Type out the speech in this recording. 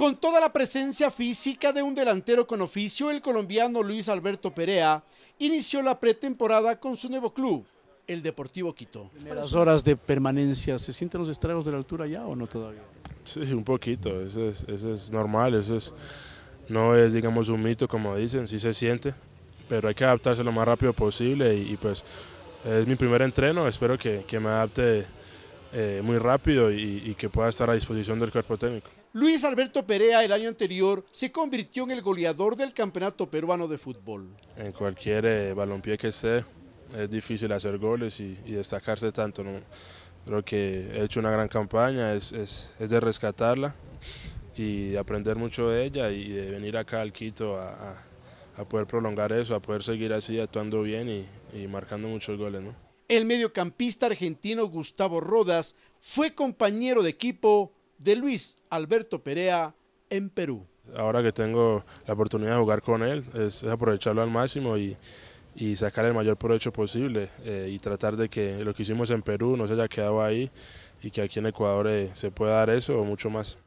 Con toda la presencia física de un delantero con oficio, el colombiano Luis Alberto Perea inició la pretemporada con su nuevo club, el Deportivo Quito. Las horas de permanencia, ¿se sienten los estragos de la altura ya o no todavía? Sí, un poquito, eso es, normal, eso es, no es digamos un mito como dicen, sí se siente, pero hay que adaptarse lo más rápido posible y, pues es mi primer entreno, espero que, que me adapte eh, muy rápido y, que pueda estar a disposición del cuerpo técnico. Luis Alberto Perea el año anterior se convirtió en el goleador del Campeonato Peruano de Fútbol. En cualquier eh, balompié que esté es difícil hacer goles y, destacarse tanto. Creo que he hecho una gran campaña, es, es, es, de rescatarla y aprender mucho de ella y de venir acá al Quito a, a, a poder prolongar eso, a poder seguir así actuando bien y, y marcando muchos goles. ¿no? El mediocampista argentino Gustavo Rodas fue compañero de equipo de Luis Alberto Perea en Perú. Ahora que tengo la oportunidad de jugar con él, es, aprovecharlo al máximo y, sacar el mayor provecho posible eh, y tratar de que lo que hicimos en Perú no se haya quedado ahí y que aquí en Ecuador eh, se pueda dar eso o mucho más.